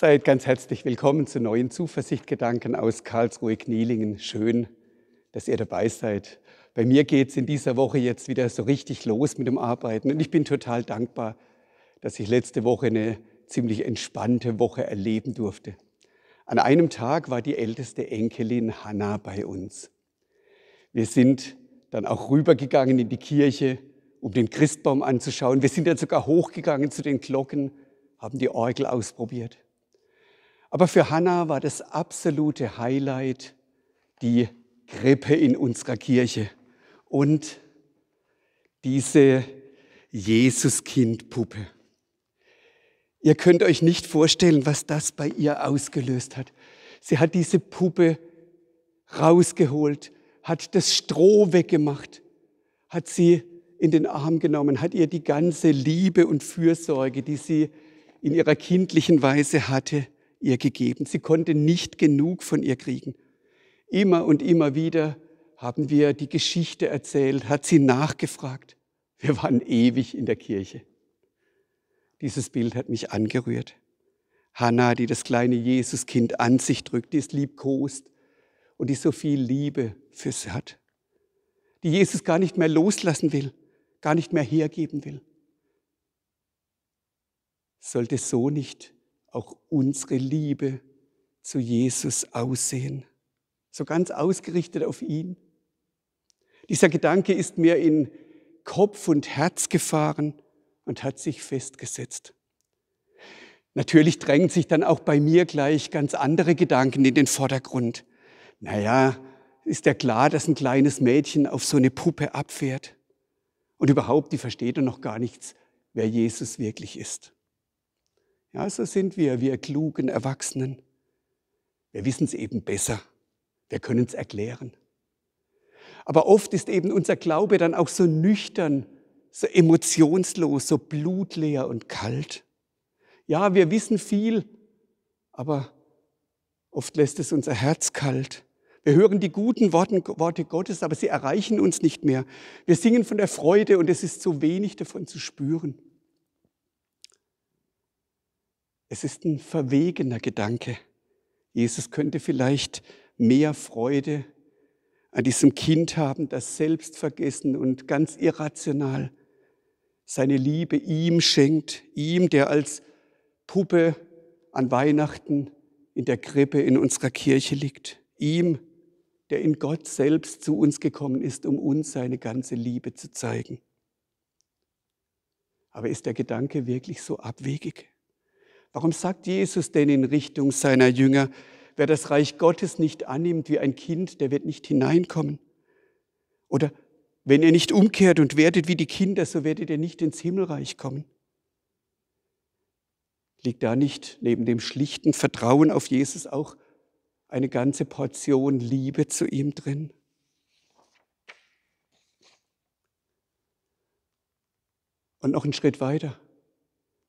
Seid ganz herzlich willkommen zu neuen Zuversichtgedanken aus Karlsruhe-Knielingen. Schön, dass ihr dabei seid. Bei mir geht es in dieser Woche jetzt wieder so richtig los mit dem Arbeiten und ich bin total dankbar, dass ich letzte Woche eine ziemlich entspannte Woche erleben durfte. An einem Tag war die älteste Enkelin Hanna bei uns. Wir sind dann auch rübergegangen in die Kirche, um den Christbaum anzuschauen. Wir sind dann sogar hochgegangen zu den Glocken, haben die Orgel ausprobiert. Aber für Hannah war das absolute Highlight die Krippe in unserer Kirche und diese Jesuskindpuppe. Ihr könnt euch nicht vorstellen, was das bei ihr ausgelöst hat. Sie hat diese Puppe rausgeholt, hat das Stroh weggemacht, hat sie in den Arm genommen, hat ihr die ganze Liebe und Fürsorge, die sie in ihrer kindlichen Weise hatte, ihr gegeben. Sie konnte nicht genug von ihr kriegen. Immer und immer wieder haben wir die Geschichte erzählt, hat sie nachgefragt. Wir waren ewig in der Kirche. Dieses Bild hat mich angerührt. Hannah, die das kleine Jesuskind an sich drückt, die es liebkost und die so viel Liebe für sie hat. Die Jesus gar nicht mehr loslassen will, gar nicht mehr hergeben will. Sollte so nicht auch unsere Liebe zu Jesus aussehen. So ganz ausgerichtet auf ihn. Dieser Gedanke ist mir in Kopf und Herz gefahren und hat sich festgesetzt. Natürlich drängen sich dann auch bei mir gleich ganz andere Gedanken in den Vordergrund. Naja, ist ja klar, dass ein kleines Mädchen auf so eine Puppe abfährt. Und überhaupt, die versteht doch noch gar nichts, wer Jesus wirklich ist. Ja, so sind wir, wir klugen Erwachsenen. Wir wissen es eben besser. Wir können es erklären. Aber oft ist eben unser Glaube dann auch so nüchtern, so emotionslos, so blutleer und kalt. Ja, wir wissen viel, aber oft lässt es unser Herz kalt. Wir hören die guten Worte Gottes, aber sie erreichen uns nicht mehr. Wir singen von der Freude und es ist zu wenig davon zu spüren. Es ist ein verwegener Gedanke. Jesus könnte vielleicht mehr Freude an diesem Kind haben, das selbst vergessen und ganz irrational seine Liebe ihm schenkt, ihm, der als Puppe an Weihnachten in der Krippe in unserer Kirche liegt, ihm, der in Gott selbst zu uns gekommen ist, um uns seine ganze Liebe zu zeigen. Aber ist der Gedanke wirklich so abwegig? Warum sagt Jesus denn in Richtung seiner Jünger, wer das Reich Gottes nicht annimmt wie ein Kind, der wird nicht hineinkommen? Oder wenn ihr nicht umkehrt und werdet wie die Kinder, so werdet ihr nicht ins Himmelreich kommen. Liegt da nicht neben dem schlichten Vertrauen auf Jesus auch eine ganze Portion Liebe zu ihm drin? Und noch einen Schritt weiter.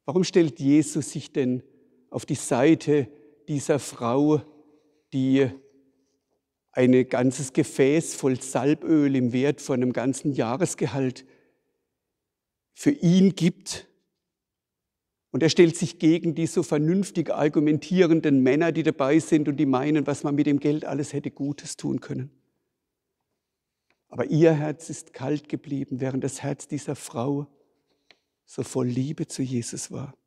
Warum stellt Jesus sich denn auf die Seite dieser Frau, die ein ganzes Gefäß voll Salböl im Wert von einem ganzen Jahresgehalt für ihn gibt? Und er stellt sich gegen die so vernünftig argumentierenden Männer, die dabei sind und die meinen, was man mit dem Geld alles hätte Gutes tun können. Aber ihr Herz ist kalt geblieben, während das Herz dieser Frau so voll Liebe zu Jesus war.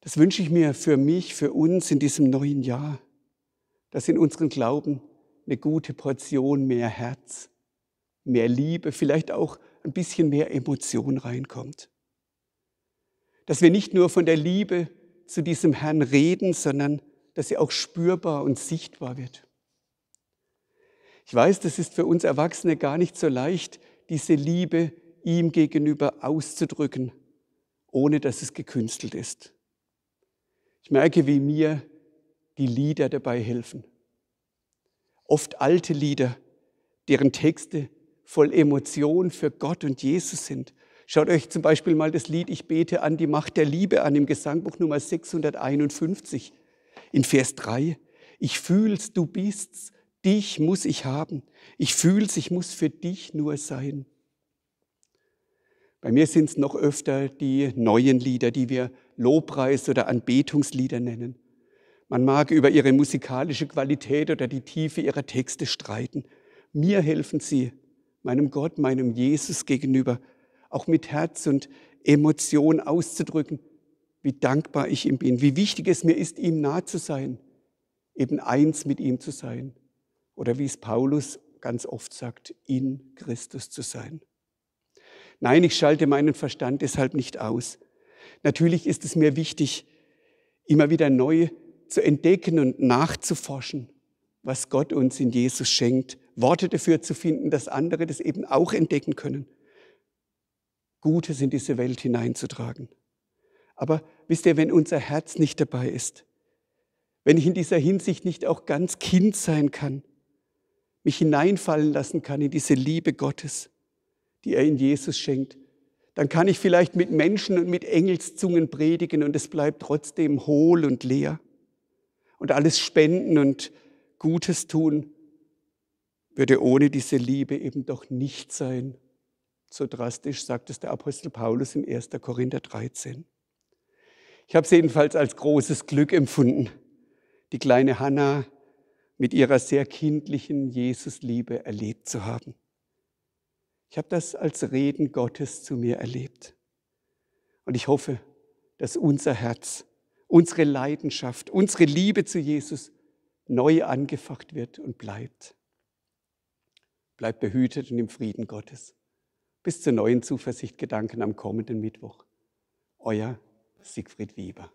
Das wünsche ich mir für mich, für uns in diesem neuen Jahr, dass in unserem Glauben eine gute Portion mehr Herz, mehr Liebe, vielleicht auch ein bisschen mehr Emotion reinkommt. Dass wir nicht nur von der Liebe zu diesem Herrn reden, sondern dass sie auch spürbar und sichtbar wird. Ich weiß, das ist für uns Erwachsene gar nicht so leicht, diese Liebe zu ihm gegenüber auszudrücken, ohne dass es gekünstelt ist. Ich merke, wie mir die Lieder dabei helfen. Oft alte Lieder, deren Texte voll Emotion für Gott und Jesus sind. Schaut euch zum Beispiel mal das Lied Ich bete an die Macht der Liebe an im Gesangbuch Nummer 651 in Vers 3. Ich fühl's, du bist's, dich muss ich haben. Ich fühl's, ich muss für dich nur sein. Bei mir sind es noch öfter die neuen Lieder, die wir Lobpreis- oder Anbetungslieder nennen. Man mag über ihre musikalische Qualität oder die Tiefe ihrer Texte streiten. Mir helfen sie, meinem Gott, meinem Jesus gegenüber, auch mit Herz und Emotion auszudrücken, wie dankbar ich ihm bin, wie wichtig es mir ist, ihm nah zu sein, eben eins mit ihm zu sein. Oder wie es Paulus ganz oft sagt, in Christus zu sein. Nein, ich schalte meinen Verstand deshalb nicht aus. Natürlich ist es mir wichtig, immer wieder neu zu entdecken und nachzuforschen, was Gott uns in Jesus schenkt, Worte dafür zu finden, dass andere das eben auch entdecken können. Gutes in diese Welt hineinzutragen. Aber wisst ihr, wenn unser Herz nicht dabei ist, wenn ich in dieser Hinsicht nicht auch ganz Kind sein kann, mich hineinfallen lassen kann in diese Liebe Gottes, die er in Jesus schenkt, dann kann ich vielleicht mit Menschen und mit Engelszungen predigen und es bleibt trotzdem hohl und leer. Und alles spenden und Gutes tun würde ohne diese Liebe eben doch nicht sein. So drastisch sagt es der Apostel Paulus in 1. Korinther 13. Ich habe es jedenfalls als großes Glück empfunden, die kleine Hannah mit ihrer sehr kindlichen Jesusliebe erlebt zu haben. Ich habe das als Reden Gottes zu mir erlebt. Und ich hoffe, dass unser Herz, unsere Leidenschaft, unsere Liebe zu Jesus neu angefacht wird und bleibt. Bleibt behütet und im Frieden Gottes. Bis zur neuen Zuversicht Gedanken am kommenden Mittwoch. Euer Siegfried Wieber.